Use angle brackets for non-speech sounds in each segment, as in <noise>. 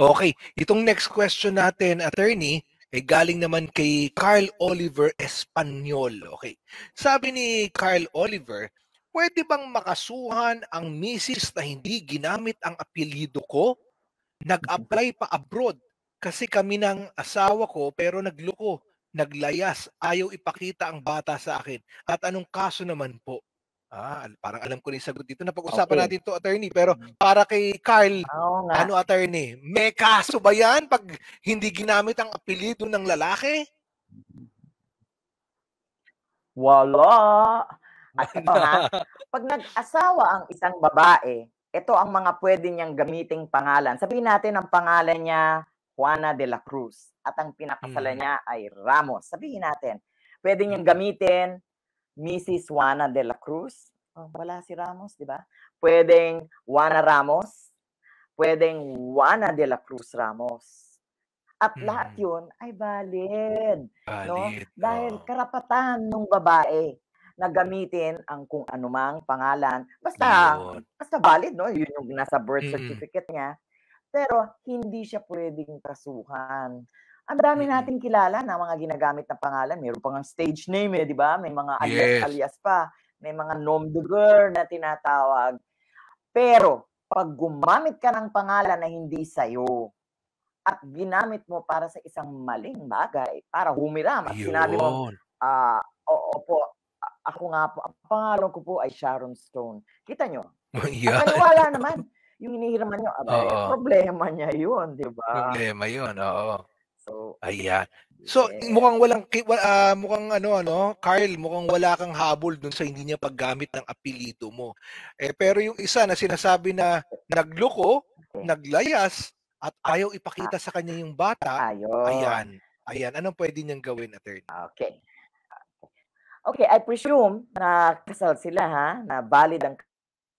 Okay, itong next question natin, attorney, eh, galing naman kay Carl Oliver Espanyol. Okay. Sabi ni Carl Oliver, pwede bang makasuhan ang misis na hindi ginamit ang apelyido ko? Nag-apply pa abroad kasi kami ng asawa ko pero nagloko, naglayas, ayaw ipakita ang bata sa akin. At anong kaso naman po? Ah, parang alam ko na yung sagot dito. Napag-usapan okay. natin to attorney. Pero mm. para kay Carl, ah, Oo ano attorney? May kaso ba yan pag hindi ginamit ang apelyido ng lalaki? Wala. At <laughs> ito ha, pag nag-asawa ang isang babae, ito ang mga pwede niyang gamiting pangalan. Sabihin natin ang pangalan niya, Juana de la Cruz. At ang pinakasalan hmm. niya ay Ramos. Sabihin natin, pwede niyang mm. gamitin Mrs. Juana de la Cruz. Oh, wala si Ramos, di ba? Pwedeng Juana Ramos. Pwedeng Juana de la Cruz Ramos. At hmm. lahat yun ay valid. valid no? Dahil karapatan ng babae na gamitin ang kung anumang pangalan. Basta, Lord. basta valid, no? Yun yung nasa birth certificate hmm. niya. Pero hindi siya pwedeng kasuhan ang dami mm. nating kilala na mga ginagamit na pangalan. Mayroon pang stage name, eh, di ba? May mga alias-alias pa. May mga nom de guerre na tinatawag. Pero, pag gumamit ka ng pangalan na hindi sa'yo, at ginamit mo para sa isang maling bagay, para humiram at Yun. sinabi mo, uh, ah, oo po, ako nga po, ang pangalan ko po ay Sharon Stone. Kita nyo? Yeah. <laughs> At paniwala naman, yung hinihiraman nyo, abay, uh, problema niya yun, di ba? Problema yun, oo. So, Ayan. So, yeah. mukhang walang uh, mukhang ano ano, Carl, mukhang wala kang habol dun sa hindi niya paggamit ng apelyido mo. Eh pero yung isa na sinasabi na nagloko, naglayas at ayaw ipakita ah. sa kanya yung bata. Ayaw. Ayan. Ayan, anong pwede niyang gawin, attorney? Ah, okay. Okay, I presume na kasal sila ha, na valid ang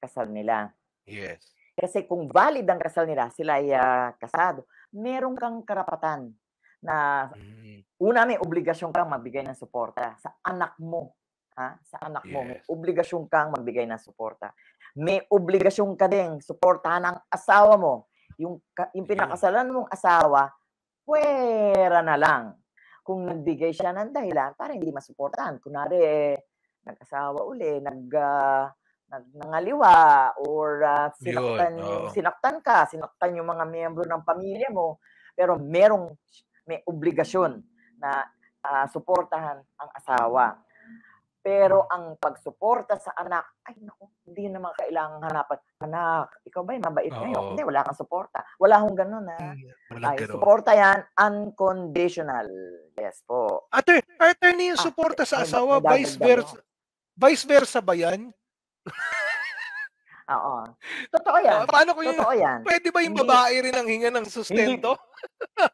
kasal nila. Yes. Kasi kung valid ang kasal nila, sila ay uh, kasado, merong kang karapatan na mm. una may obligasyon kang magbigay ng suporta sa anak mo. Ha? Sa anak yes. mo, may obligasyon kang magbigay ng suporta. May obligasyon ka ding suportahan ang asawa mo. Yung, yung mm. pinakasalan mong asawa, pwera na lang. Kung nagbigay siya ng dahilan para hindi masuportahan. Kunwari, eh, nag-asawa uli, nag, uh, nangaliwa, or uh, sinaktan, Yun, oh. sinaktan ka, sinaktan yung mga miyembro ng pamilya mo, pero merong may obligasyon na uh, suportahan ang asawa. Pero ang pagsuporta sa anak, ay naku, hindi naman kailangan hanapan. Anak, ikaw ba'y mabait Oo. Hindi, wala kang suporta. Wala hong ganun na. Ah. Ay, pero. suporta yan, unconditional. Yes po. Ate, attorney yung ah, suporta ah, sa asawa, ay, vice versa. Vice versa ba yan? <laughs> Oo. Totoo yan. Paano ko yun? Totoo yan. Pwede ba yung babae rin ang hinga ng sustento?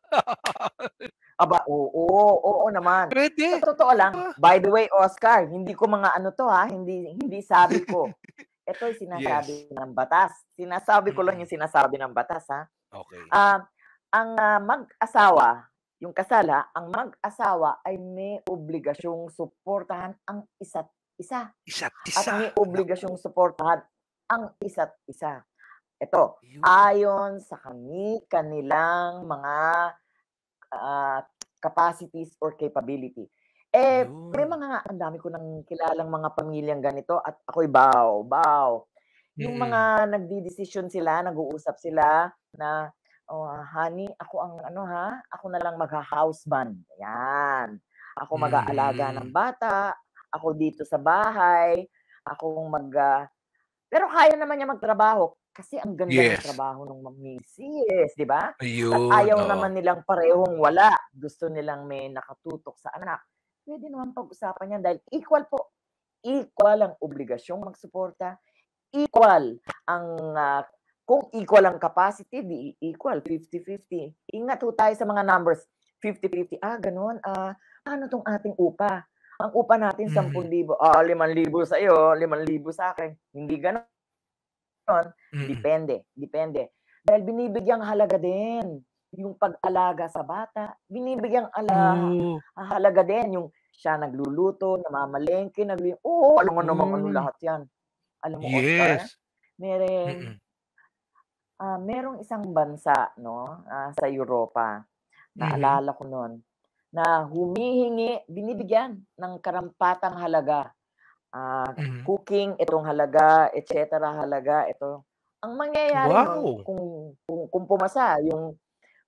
<laughs> Aba, oo, oo, oo naman. Pwede. Sa totoo lang, ah. by the way, Oscar, hindi ko mga ano to ha, hindi hindi sabi ko. <laughs> Ito ay sinasabi yes. ng batas. Sinasabi ko lang mm. yung sinasabi ng batas ha. Okay. Uh, ang uh, mag-asawa, yung kasala, ang mag-asawa ay may obligasyong suportahan ang isa't isa. Isa't isa. At may obligasyong suportahan ang isa't isa. Ito, Yun. ayon sa kami, kanilang mga uh, capacities or capability. Eh, pre mga, ang dami ko nang kilalang mga pamilyang ganito at ako'y baw, baw. Yung mm. mga nagdidesisyon sila, nag-uusap sila na, oh, honey, ako ang ano ha, ako na lang magha-houseband. Yan. Ako mag-aalaga ng mm. bata, ako dito sa bahay, ako mag... Uh, pero kaya naman niya magtrabaho. Kasi ang ganda yes. ng trabaho ng misis, di ba? ayaw oh. naman nilang parehong wala. Gusto nilang may nakatutok sa anak. Pwede naman pag-usapan yan dahil equal po. Equal ang obligasyong magsuporta. Equal ang uh, kung equal ang capacity, di equal 50-50. Ingat ho tayo sa mga numbers. 50-50. Ah, ganun. Ah, ano tong ating upa? Ang upa natin, 10,000. Mm. Ah, 5,000 sa iyo, 5,000 sa akin. Hindi ganun. Mm-hmm. Depende, depende. Dahil binibigyang halaga din yung pag-alaga sa bata, binibigyang ala, mm. halaga din yung siya nagluluto, namamalengke, nagluluto. Oo, alam mo naman ano mm. ano lahat yan. Alam mo, eh? yes. Oscar, meron, mm uh, merong isang bansa no uh, sa Europa, naalala mm-hmm. ko noon, na humihingi, binibigyan ng karampatang halaga uh, mm-hmm. cooking, itong halaga, etc. halaga, ito. Ang mangyayari wow. nun, kung, kung, kung pumasa, yung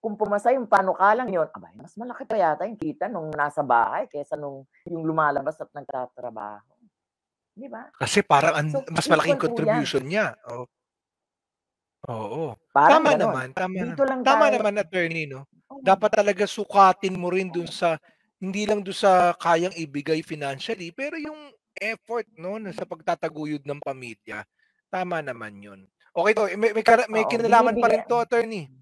kung pumasa yung panukalang yon abay, mas malaki pa yata yung kita nung nasa bahay kaysa nung yung lumalabas at nagtatrabaho. Di ba? Kasi parang an, so, mas malaking contribution niya. Oh. Oo. Parang tama ganun. naman, tama. Dito lang tama tayo. naman attorney, no. Dapat talaga sukatin mo rin dun sa hindi lang doon sa kayang ibigay financially, pero yung effort noon sa pagtataguyod ng pamilya. Tama naman 'yun. Okay to, may may, may, may kinalaman pa rin to attorney.